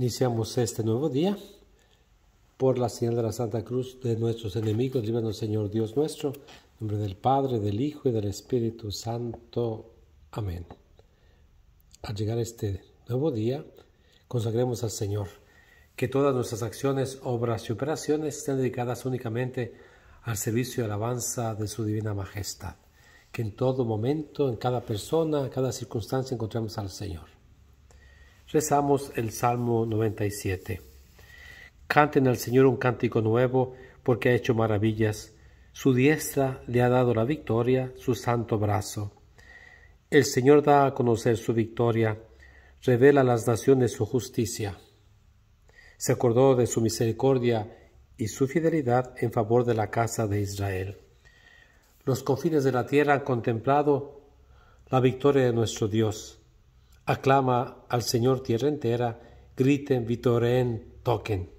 Iniciamos este nuevo día por la señal de la Santa Cruz de nuestros enemigos. Líbranos, Señor Dios nuestro, en nombre del Padre, del Hijo y del Espíritu Santo. Amén. Al llegar este nuevo día, consagremos al Señor que todas nuestras acciones, obras y operaciones estén dedicadas únicamente al servicio y alabanza de su divina majestad, que en todo momento, en cada persona, en cada circunstancia encontremos al Señor. Rezamos el Salmo 97. Canten al Señor un cántico nuevo, porque ha hecho maravillas. Su diestra le ha dado la victoria, su santo brazo. El Señor da a conocer su victoria, revela a las naciones su justicia. Se acordó de su misericordia y su fidelidad en favor de la casa de Israel. Los confines de la tierra han contemplado la victoria de nuestro Dios. Aclama al Señor tierra entera, griten, vitoreen, toquen.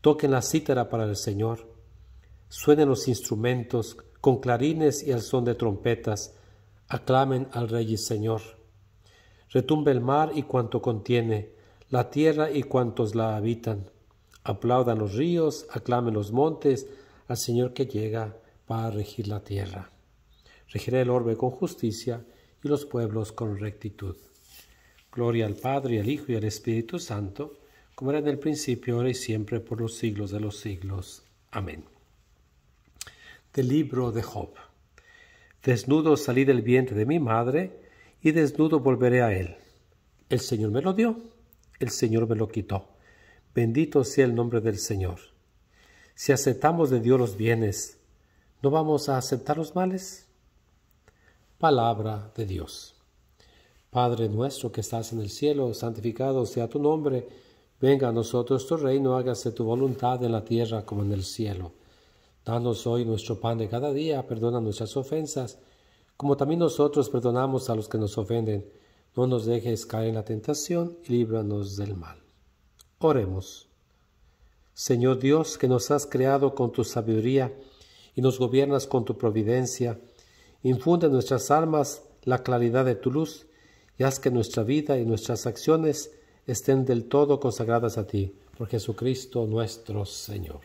Toquen la cítara para el Señor. Suenen los instrumentos con clarines y al son de trompetas. Aclamen al Rey y Señor. Retumbe el mar y cuanto contiene, la tierra y cuantos la habitan. Aplaudan los ríos, aclamen los montes, al Señor que llega para regir la tierra. Regirá el orbe con justicia y los pueblos con rectitud. Gloria al Padre, al Hijo y al Espíritu Santo, como era en el principio, ahora y siempre, por los siglos de los siglos. Amén. Del libro de Job. Desnudo salí del vientre de mi madre, y desnudo volveré a él. El Señor me lo dio, el Señor me lo quitó. Bendito sea el nombre del Señor. Si aceptamos de Dios los bienes, ¿no vamos a aceptar los males? Palabra de Dios. Padre nuestro que estás en el cielo, santificado sea tu nombre, venga a nosotros tu reino, hágase tu voluntad en la tierra como en el cielo. Danos hoy nuestro pan de cada día, perdona nuestras ofensas, como también nosotros perdonamos a los que nos ofenden. No nos dejes caer en la tentación y líbranos del mal. Oremos. Señor Dios, que nos has creado con tu sabiduría y nos gobiernas con tu providencia, infunde en nuestras almas la claridad de tu luz y haz que nuestra vida y nuestras acciones estén del todo consagradas a ti, por Jesucristo nuestro Señor.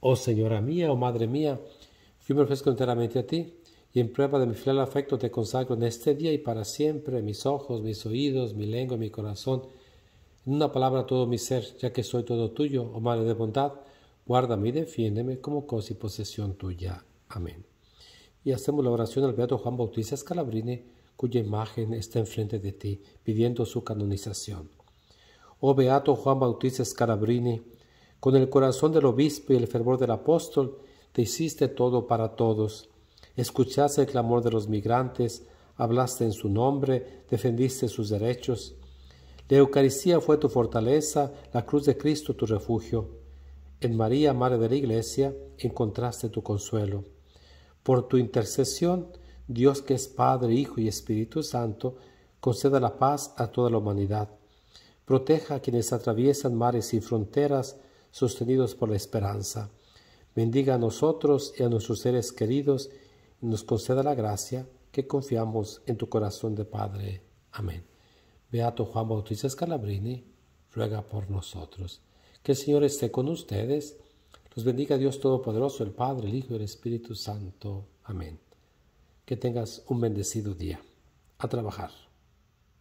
Oh Señora mía, oh Madre mía, yo me ofrezco enteramente a ti, y en prueba de mi fiel afecto te consagro en este día y para siempre mis ojos, mis oídos, mi lengua, mi corazón, en una palabra todo mi ser, ya que soy todo tuyo, oh Madre de bondad, guárdame y defiéndeme como cosa y posesión tuya. Amén. Y hacemos la oración al Beato Juan Bautista Scalabrini, cuya imagen está enfrente de ti, pidiendo su canonización. Oh Beato Juan Bautista Scarabrini, con el corazón del obispo y el fervor del apóstol, te hiciste todo para todos. Escuchaste el clamor de los migrantes, hablaste en su nombre, defendiste sus derechos. La Eucaristía fue tu fortaleza, la cruz de Cristo tu refugio. En María, Madre de la Iglesia, encontraste tu consuelo. Por tu intercesión, Dios que es Padre, Hijo y Espíritu Santo, conceda la paz a toda la humanidad. Proteja a quienes atraviesan mares sin fronteras, sostenidos por la esperanza. Bendiga a nosotros y a nuestros seres queridos y nos conceda la gracia que confiamos en tu corazón de Padre. Amén. Beato Juan Bautista Scalabrini, ruega por nosotros. Que el Señor esté con ustedes. Los bendiga Dios Todopoderoso, el Padre, el Hijo y el Espíritu Santo. Amén. Que tengas un bendecido día. A trabajar.